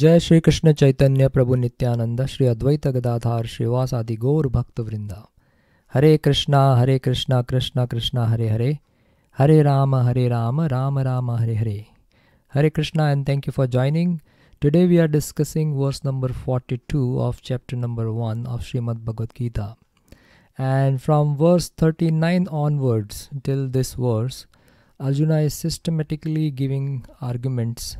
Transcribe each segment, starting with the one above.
जय श्री कृष्ण चैतन्य प्रभु नित्यानंद श्री अद्वैत गदाधार श्रीवास आदि गौर भक्त वृंदा Hare Krishna Hare Krishna Krishna Krishna Hare Hare Hare Ram Hare Ram Ram Ram Hare Hare Hare Krishna and thank you for joining today we are discussing verse number forty two of chapter number one of Shrimad Bhagavad Gita and from verse thirty nine onwards till this verse Arjuna is systematically giving arguments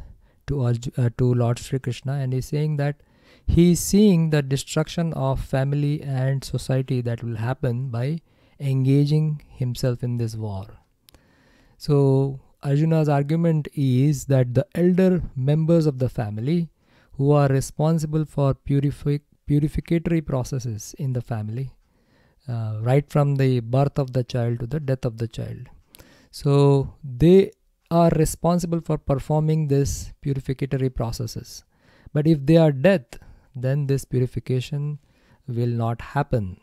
to Arj- uh, to Lord Sri Krishna, and he's saying that he is seeing the destruction of family and society that will happen by engaging himself in this war. So Arjuna's argument is that the elder members of the family who are responsible for purific- purificatory processes in the family, uh, right from the birth of the child to the death of the child. So they are responsible for performing these purificatory processes. But if they are death, then this purification will not happen.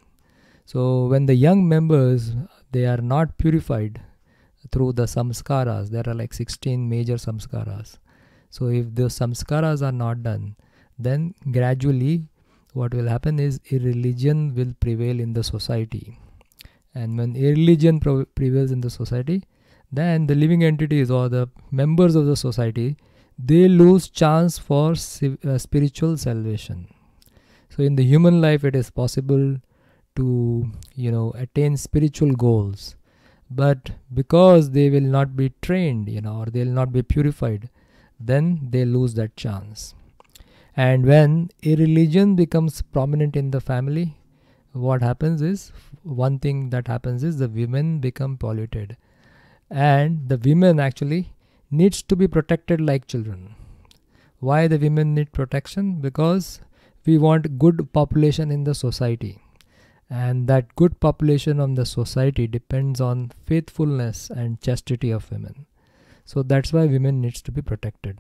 So when the young members they are not purified through the samskaras, there are like 16 major samskaras. So if those samskaras are not done, then gradually what will happen is irreligion will prevail in the society. And when irreligion prevails in the society, then the living entities or the members of the society they lose chance for uh, spiritual salvation so in the human life it is possible to you know attain spiritual goals but because they will not be trained you know or they will not be purified then they lose that chance and when a religion becomes prominent in the family what happens is one thing that happens is the women become polluted and the women actually needs to be protected like children why the women need protection because we want good population in the society and that good population on the society depends on faithfulness and chastity of women so that's why women needs to be protected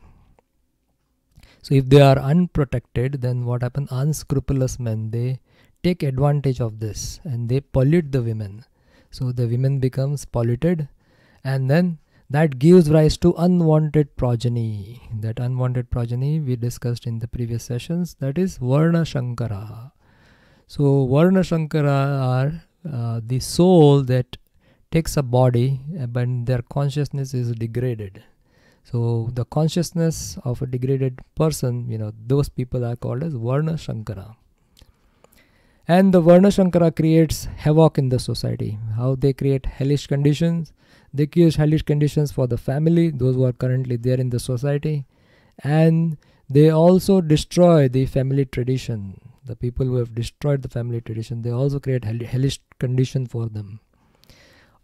so if they are unprotected then what happen unscrupulous men they take advantage of this and they pollute the women so the women becomes polluted and then that gives rise to unwanted progeny that unwanted progeny we discussed in the previous sessions that is varna shankara so varna shankara are uh, the soul that takes a body uh, but their consciousness is degraded so the consciousness of a degraded person you know those people are called as varna shankara and the varna shankara creates havoc in the society how they create hellish conditions they create hellish conditions for the family, those who are currently there in the society, and they also destroy the family tradition. The people who have destroyed the family tradition, they also create hellish condition for them.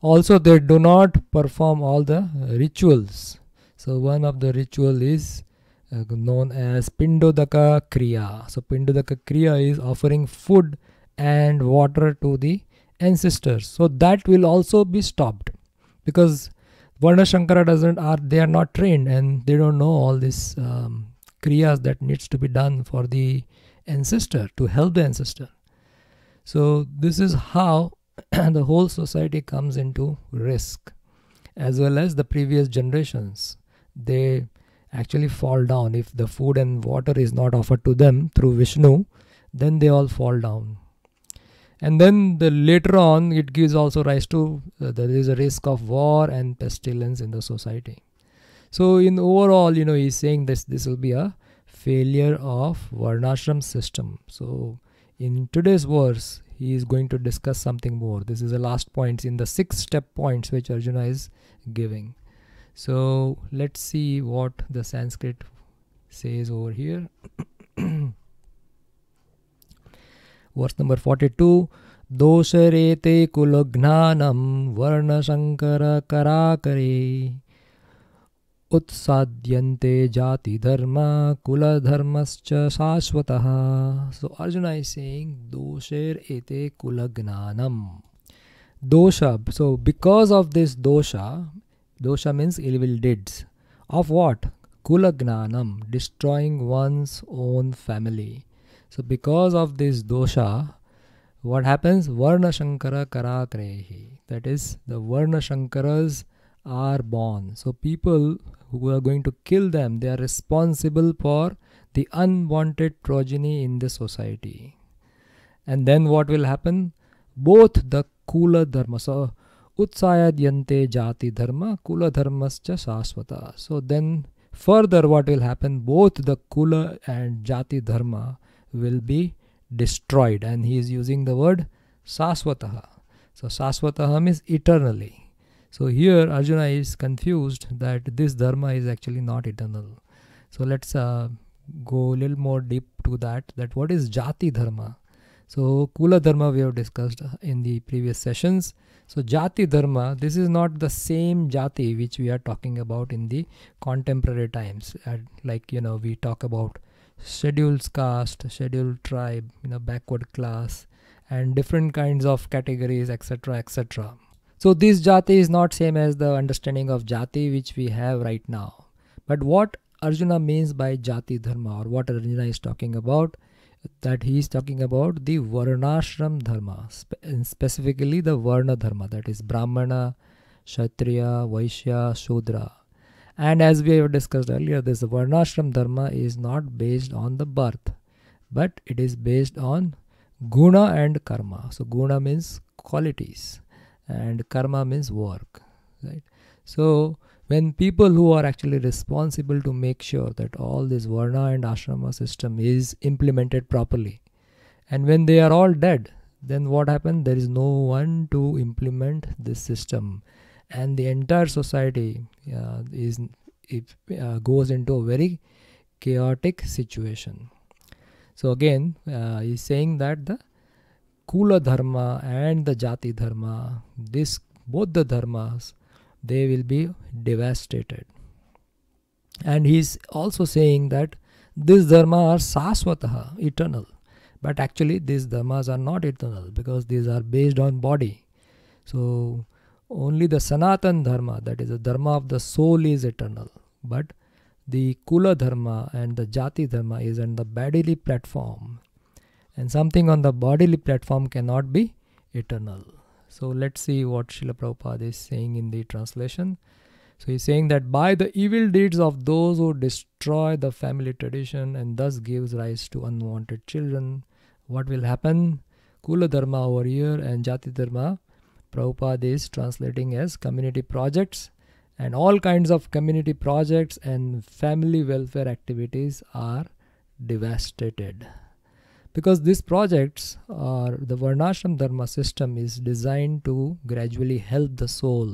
Also, they do not perform all the rituals. So, one of the ritual is uh, known as Pindodaka Kriya. So, Pindodaka Kriya is offering food and water to the ancestors. So, that will also be stopped because Shankara doesn't are they are not trained and they don't know all this um, kriyas that needs to be done for the ancestor to help the ancestor. So this is how the whole society comes into risk, as well as the previous generations. They actually fall down if the food and water is not offered to them through Vishnu, then they all fall down and then the later on it gives also rise to uh, there is a risk of war and pestilence in the society so in overall you know he's saying this this will be a failure of varnashram system so in today's verse he is going to discuss something more this is the last points in the six step points which arjuna is giving so let's see what the sanskrit says over here verse number forty two दोष रेते कुल ज्ञानम वर्ण शंकर कराकरे उत्साद्यन्ते जाति धर्म कुल धर्मश्च शाश्वत सो अर्जुन आई सिंह दोषेर एते कुल ज्ञानम दोष सो बिकॉज ऑफ दिस दोषा दोषा means ill will deeds of what कुल ज्ञानम destroying one's own family So because of this dosha, what happens? Varna Shankara Karakrehi. That is, the Varna Shankaras are born. So people who are going to kill them, they are responsible for the unwanted progeny in the society. And then what will happen? Both the Kula Dharma. So Utsayadyante Jati Dharma, Kula Dharmascha Shaswata. So then further what will happen? Both the Kula and Jati Dharma will be destroyed and he is using the word saswataha so saswataha means eternally so here arjuna is confused that this dharma is actually not eternal so let's uh, go a little more deep to that that what is jati dharma so kula dharma we have discussed in the previous sessions so jati dharma this is not the same jati which we are talking about in the contemporary times uh, like you know we talk about Schedules, caste scheduled tribe you know backward class and different kinds of categories etc etc so this jati is not same as the understanding of jati which we have right now but what arjuna means by jati dharma or what arjuna is talking about that he is talking about the varnashram dharma spe- specifically the varna dharma that is brahmana kshatriya vaishya shudra and as we have discussed earlier, this Varnashram Dharma is not based on the birth, but it is based on guna and karma. So, guna means qualities, and karma means work, right? So, when people who are actually responsible to make sure that all this Varna and Ashrama system is implemented properly, and when they are all dead, then what happens? There is no one to implement this system and the entire society uh, is uh, goes into a very chaotic situation so again uh, he's saying that the kula dharma and the jati dharma this both the dharmas they will be devastated and he's also saying that these dharma are sasvataha eternal but actually these dharmas are not eternal because these are based on body so only the Sanatan Dharma, that is the Dharma of the soul, is eternal. But the Kula Dharma and the Jati Dharma is on the bodily platform. And something on the bodily platform cannot be eternal. So let's see what Srila Prabhupada is saying in the translation. So he's saying that by the evil deeds of those who destroy the family tradition and thus gives rise to unwanted children, what will happen? Kula dharma over here and jati dharma Prabhupada is translating as community projects and all kinds of community projects and family welfare activities are devastated because these projects are the varnashram dharma system is designed to gradually help the soul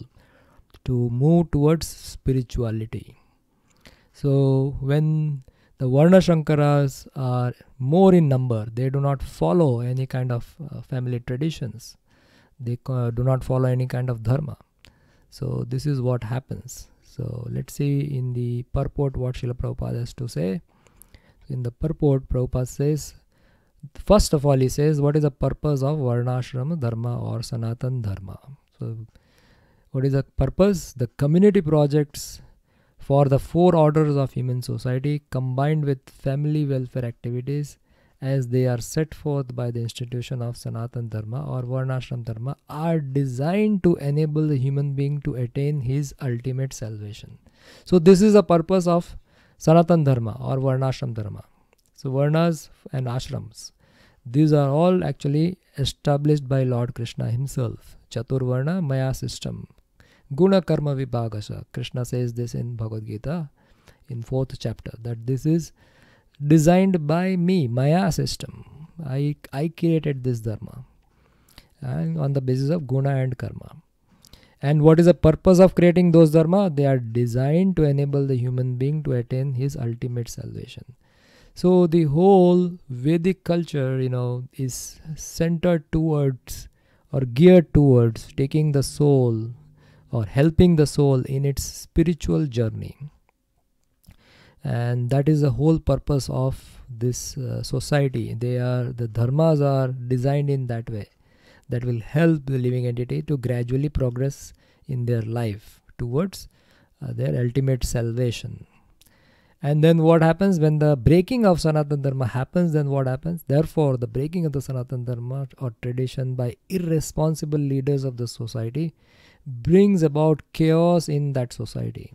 to move towards spirituality so when the varnashankaras are more in number they do not follow any kind of uh, family traditions they do not follow any kind of dharma so this is what happens so let's see in the purport what Srila Prabhupada has to say in the purport Prabhupada says first of all he says what is the purpose of varnashrama dharma or sanatan dharma so what is the purpose the community projects for the four orders of human society combined with family welfare activities as they are set forth by the institution of Sanatan Dharma or Varnashram Dharma are designed to enable the human being to attain his ultimate salvation. So, this is the purpose of Sanatan Dharma or Varnashram Dharma. So, Varnas and Ashrams, these are all actually established by Lord Krishna himself. Chaturvarna Maya system. Guna Karma Vibhagasa. Krishna says this in Bhagavad Gita in fourth chapter that this is designed by me, Maya system. I, I created this dharma and on the basis of guna and karma. And what is the purpose of creating those dharma? They are designed to enable the human being to attain his ultimate salvation. So the whole Vedic culture, you know, is centered towards or geared towards taking the soul or helping the soul in its spiritual journey and that is the whole purpose of this uh, society they are the dharmas are designed in that way that will help the living entity to gradually progress in their life towards uh, their ultimate salvation and then what happens when the breaking of Sanatana Dharma happens? Then what happens? Therefore, the breaking of the Sanatana Dharma or tradition by irresponsible leaders of the society brings about chaos in that society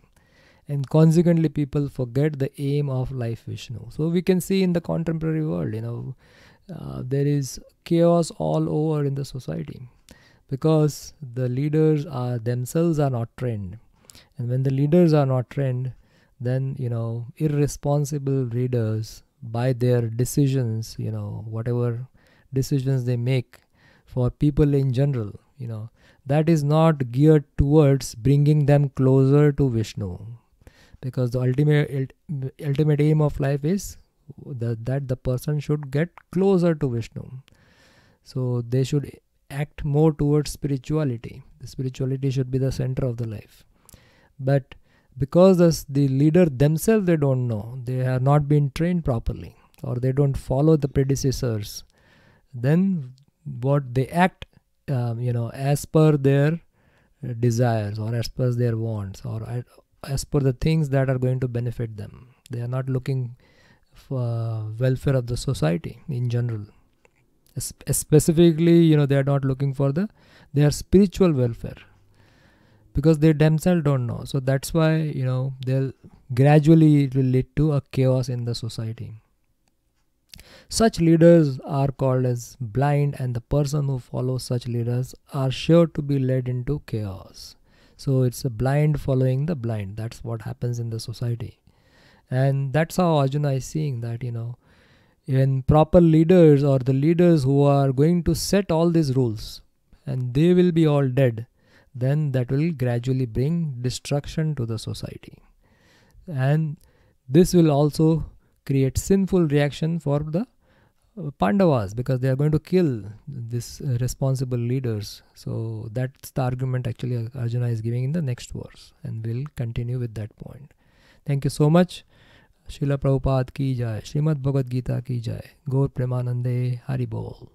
and consequently people forget the aim of life vishnu so we can see in the contemporary world you know uh, there is chaos all over in the society because the leaders are themselves are not trained and when the leaders are not trained then you know irresponsible leaders by their decisions you know whatever decisions they make for people in general you know that is not geared towards bringing them closer to vishnu because the ultimate ultimate aim of life is that that the person should get closer to Vishnu. So they should act more towards spirituality. The spirituality should be the center of the life. But because this, the leader themselves they don't know, they have not been trained properly, or they don't follow the predecessors, then what they act, um, you know, as per their desires or as per their wants or as per the things that are going to benefit them. They are not looking for uh, welfare of the society in general. specifically, you know, they are not looking for the their spiritual welfare because they themselves don't know. So that's why you know they'll gradually it will lead to a chaos in the society. Such leaders are called as blind, and the person who follows such leaders are sure to be led into chaos so it's a blind following the blind that's what happens in the society and that's how arjuna is seeing that you know when proper leaders or the leaders who are going to set all these rules and they will be all dead then that will gradually bring destruction to the society and this will also create sinful reaction for the Pandavas because they are going to kill this uh, responsible leaders. So that's the argument actually Arjuna is giving in the next verse, and we'll continue with that point. Thank you so much. Srila Prabhupada ki jai, Srimad Bhagavad Gita ki jai, Gaur Premanande Hari Bol.